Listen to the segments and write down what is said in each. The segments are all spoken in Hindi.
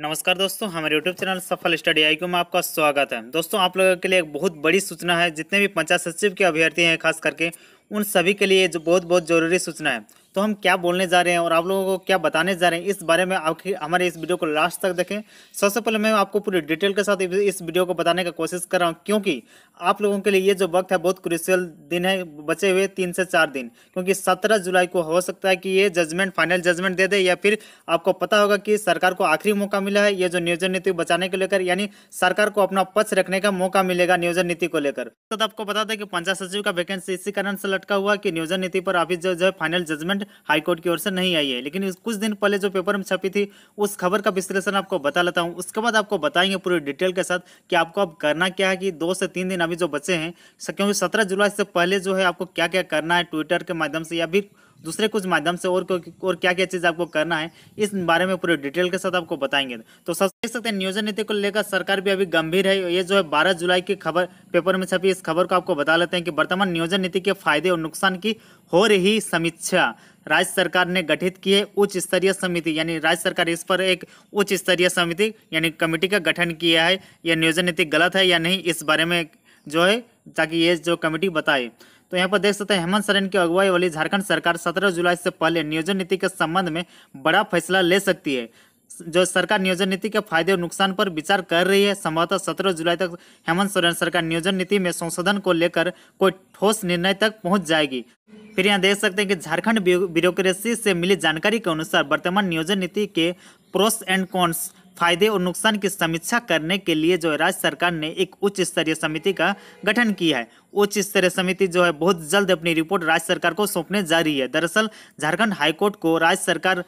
नमस्कार दोस्तों हमारे YouTube channel Safal study I में आपका स्वागत है दोस्तों आप लोगों के लिए एक बहुत बड़ी सूचना है जितने भी पंचायत सचिव के अभ्यर्थी हैं खास करके उन सभी के लिए जो बहुत बहुत जरूरी सूचना है तो हम क्या बोलने जा रहे हैं और आप लोगों को क्या बताने जा रहे हैं इस बारे में आखिर हमारे इस वीडियो को लास्ट तक देखें सबसे पहले मैं आपको पूरी डिटेल के साथ इस वीडियो को बताने का कोशिश कर रहा हूँ क्योंकि आप लोगों के लिए ये जो वक्त है बहुत क्रिशियल दिन है बचे हुए तीन से चार दिन क्योंकि सत्रह जुलाई को हो सकता है कि ये जजमेंट फाइनल जजमेंट दे दे या फिर आपको पता होगा कि सरकार को आखिरी मौका मिला है ये जो नियोजन नीति बचाने को लेकर यानी सरकार को अपना पक्ष रखने का मौका मिलेगा नियोजन नीति को लेकर तो आपको बता दें कि पंचायत सचिव का वैकेंसी इसी कारण से लटका हुआ कि नियोजन नीति पर अभी जो है फाइनल जजमेंट हाईकोर्ट की ओर से नहीं आई है लेकिन कुछ दिन पहले जो पेपर में छपी थी उस खबर का विश्लेषण आपको बता लेता हूँ उसके बाद आपको बताएंगे पूरी डिटेल के साथ कि आपको अब करना क्या है कि दो से तीन दिन अभी जो बचे हैं क्योंकि सत्रह जुलाई से पहले जो है आपको क्या क्या करना है ट्विटर के माध्यम से या फिर दूसरे कुछ माध्यम से और और क्या क्या चीज़ आपको करना है इस बारे में पूरे डिटेल के साथ आपको बताएंगे तो सब देख सकते हैं नियोजन नीति को लेकर सरकार भी अभी गंभीर है ये जो है बारह जुलाई की खबर पेपर में छपी इस खबर को आपको बता लेते हैं कि वर्तमान नियोजन नीति के फायदे और नुकसान की हो रही समीक्षा राज्य सरकार ने गठित की है उच्च स्तरीय समिति यानी राज्य सरकार इस पर एक उच्च स्तरीय समिति यानी कमेटी का गठन किया है यह नियोजन नीति गलत है या नहीं इस बारे में जो है ताकि ये जो कमेटी बताए तो यहाँ पर देख सकते हैं हेमंत सोरेन की अगुवाई वाली झारखंड सरकार सत्रह जुलाई से पहले नियोजन नीति के संबंध में बड़ा फैसला ले सकती है जो सरकार नियोजन नीति के फायदे और नुकसान पर विचार कर रही है संभवतः सत्रह जुलाई तक हेमंत सोरेन सरकार नियोजन नीति में संशोधन को लेकर कोई ठोस निर्णय तक पहुंच जाएगी फिर यहाँ देख सकते हैं कि झारखंड ब्यूरोक्रेसी से मिली जानकारी के अनुसार वर्तमान नियोजन नीति के प्रोस एंड कॉन्स फायदे और नुकसान की समीक्षा करने के लिए जो है राज्य सरकार ने एक उच्च स्तरीय समिति का गठन किया है उच्च स्तरीय समिति जो है बहुत जल्द अपनी रिपोर्ट राज्य सरकार को सौंपने जा रही है दरअसल झारखंड हाईकोर्ट को राज्य सरकार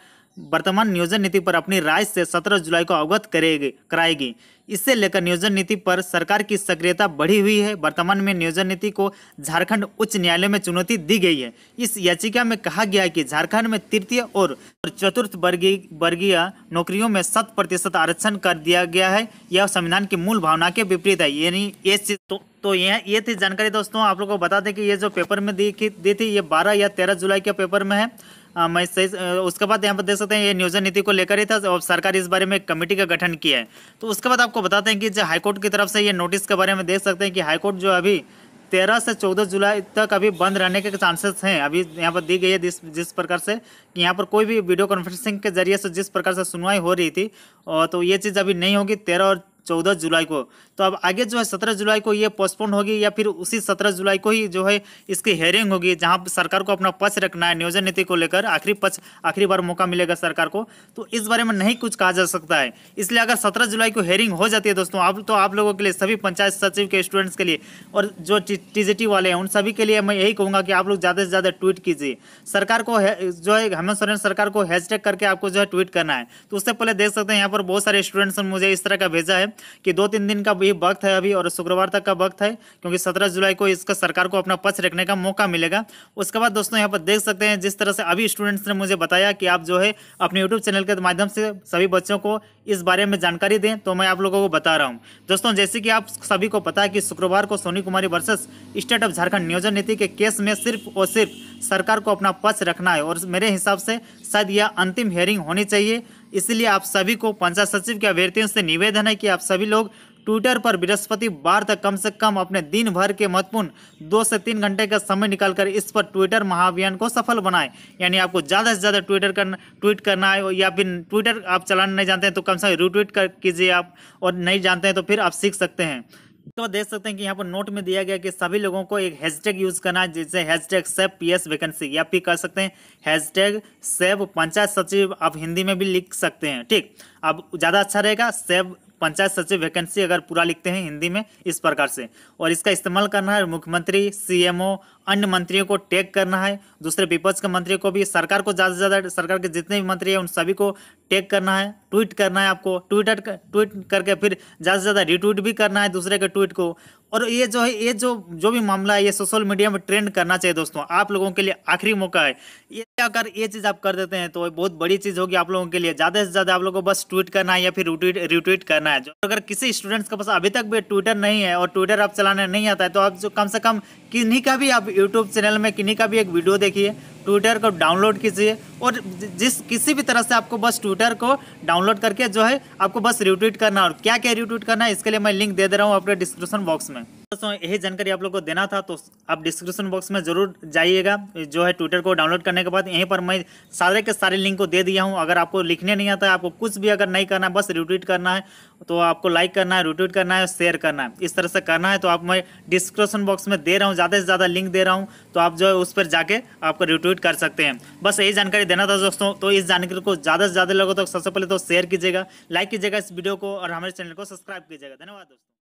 वर्तमान नियोजन नीति पर अपनी राय से 17 जुलाई को अवगत करेगी कराएगी इससे लेकर नियोजन नीति पर सरकार की सक्रियता बढ़ी हुई है वर्तमान में नियोजन नीति को झारखंड उच्च न्यायालय में चुनौती दी गई है इस याचिका में कहा गया है कि झारखंड में तृतीय और चतुर्थ वर्गीय वर्गीय नौकरियों में शत प्रतिशत आरक्षण कर दिया गया है यह संविधान की मूल भावना के विपरीत है यानी ये तो तो यह ये थी जानकारी दोस्तों आप लोग को बता दें कि ये जो पेपर में दी थी ये बारह या तेरह जुलाई के पेपर में है मैं सही उसके बाद यहाँ पर देख सकते हैं ये नियोजन नीति को लेकर ही था और सरकार इस बारे में कमेटी का गठन किया है तो उसके बाद आपको बताते हैं कि जो हाईकोर्ट की तरफ से ये नोटिस के बारे में देख सकते हैं कि हाईकोर्ट जो अभी तेरह से चौदह जुलाई तक अभी बंद रहने के चांसेस हैं अभी यहाँ पर दी गई है जिस जिस प्रकार से कि यहाँ पर कोई भी वीडियो कॉन्फ्रेंसिंग के जरिए से जिस प्रकार से सुनवाई हो रही थी और तो ये चीज़ अभी नहीं होगी तेरह और चौदह जुलाई को तो अब आगे जो है सत्रह जुलाई को ये पोस्टपोन होगी या फिर उसी सत्रह जुलाई को ही जो है इसकी हेयरिंग होगी जहाँ सरकार को अपना पक्ष रखना है नियोजन नीति को लेकर आखिरी पक्ष आखिरी बार मौका मिलेगा सरकार को तो इस बारे में नहीं कुछ कहा जा सकता है इसलिए अगर सत्रह जुलाई को हेयरिंग हो जाती है दोस्तों आप तो आप लोगों के लिए सभी पंचायत सचिव के स्टूडेंट्स के लिए और जो टी वाले हैं उन सभी के लिए मैं यही कहूँगा कि आप लोग ज़्यादा से ज़्यादा ट्वीट कीजिए सरकार को जो है हेमंत सोरेन सरकार को हैशटैग करके आपको जो है ट्वीट करना है तो उससे पहले देख सकते हैं यहाँ पर बहुत सारे स्टूडेंट्स ने मुझे इस तरह का भेजा है कि दो तीन दिन का भी वक्त है अभी और शुक्रवार तक का वक्त है क्योंकि सत्रह जुलाई को इसका सरकार को अपना पक्ष रखने का मौका मिलेगा उसके बाद दोस्तों यहाँ पर देख सकते हैं जिस तरह से अभी स्टूडेंट्स ने मुझे बताया कि आप जो है अपने यूट्यूब चैनल के माध्यम से सभी बच्चों को इस बारे में जानकारी दें तो मैं आप लोगों को बता रहा हूँ दोस्तों जैसे कि आप सभी को पता है कि शुक्रवार को Soni Kumari versus state of Jharkhand नियोजन नीति के केस में सिर्फ और सिर्फ सरकार को अपना पक्ष रखना है और मेरे हिसाब से शायद यह अंतिम हेयरिंग होनी चाहिए इसलिए आप सभी को पंचायत सचिव के अभ्यर्थियों से निवेदन है कि आप सभी लोग ट्विटर पर बृहस्पति बार तक कम से कम अपने दिन भर के महत्वपूर्ण दो से तीन घंटे का समय निकालकर इस पर ट्विटर महाअभियान को सफल बनाएं यानी आपको ज़्यादा से ज़्यादा ट्विटर करना ट्वीट करना है या फिर ट्विटर आप चलाना नहीं जानते हैं तो कम से कम रिट्वीट कर कीजिए आप और नहीं जानते हैं तो फिर आप सीख सकते हैं तो देख सकते हैं कि यहाँ पर नोट में दिया गया कि सभी लोगों को एक हैशटैग यूज करना है जिसे हैशटैग सेव पीएस वैकेंसी या फिर कर सकते हैं हैशटैग सेव पंचायत सचिव आप हिंदी में भी लिख सकते हैं ठीक अब ज़्यादा अच्छा रहेगा सेव पंचायत सचिव वैकेंसी अगर पूरा लिखते हैं हिंदी में इस प्रकार से और इसका इस्तेमाल करना है मुख्यमंत्री सीएमओ अन्य मंत्रियों को टैग करना है दूसरे विपक्ष के मंत्रियों को भी सरकार को ज़्यादा से ज़्यादा सरकार के जितने भी मंत्री हैं उन सभी को टेक करना है ट्वीट करना है आपको ट्विटर कर, ट्वीट करके फिर ज़्यादा से ज़्यादा रिट्वीट भी करना है दूसरे के ट्वीट को और ये जो है ये जो जो भी मामला है ये सोशल मीडिया में ट्रेंड करना चाहिए दोस्तों आप लोगों के लिए आखिरी मौका है ये अगर ये चीज़ आप कर देते हैं तो बहुत बड़ी चीज़ होगी आप लोगों के लिए ज़्यादा से ज़्यादा आप लोगों को बस ट्वीट करना है या फिर रिट्वीट करना है जो अगर किसी स्टूडेंट्स के पास अभी तक भी ट्विटर नहीं है और ट्विटर आप चलाना नहीं आता है तो आप जो कम से कम किन्हीं का भी आप यूट्यूब चैनल में किन्हीं का भी एक वीडियो देखिए ट्विटर को डाउनलोड कीजिए और जिस किसी भी तरह से आपको बस ट्विटर को डाउनलोड करके जो है आपको बस रिट्वीट करना और क्या क्या रिट्वीट करना है इसके लिए मैं लिंक दे दे रहा हूँ आपके डिस्क्रिप्शन बॉक्स में दोस्तों यही जानकारी आप लोग को देना था तो आप डिस्क्रिप्शन बॉक्स में जरूर जाइएगा जो है ट्विटर को डाउनलोड करने के बाद यहीं पर मैं सारे के सारे लिंक को दे दिया हूं अगर आपको लिखने नहीं आता है आपको कुछ भी अगर नहीं करना है बस रिट्वीट करना है तो आपको लाइक करना है रिट्वीट करना है शेयर करना है इस तरह से करना है तो आप मैं डिस्क्रिप्शन बॉक्स में दे रहा हूँ ज़्यादा से ज़्यादा लिंक दे रहा हूँ तो आप जो है उस पर जाके आपको रिट्वीट कर सकते हैं बस यही जानकारी देना था दोस्तों तो इस जानकारी को ज़्यादा से ज़्यादा लोगों तक सबसे पहले तो शेयर कीजिएगा लाइक कीजिएगा इस वीडियो को और हमारे चैनल को सब्सक्राइब कीजिएगा धन्यवाद दोस्तों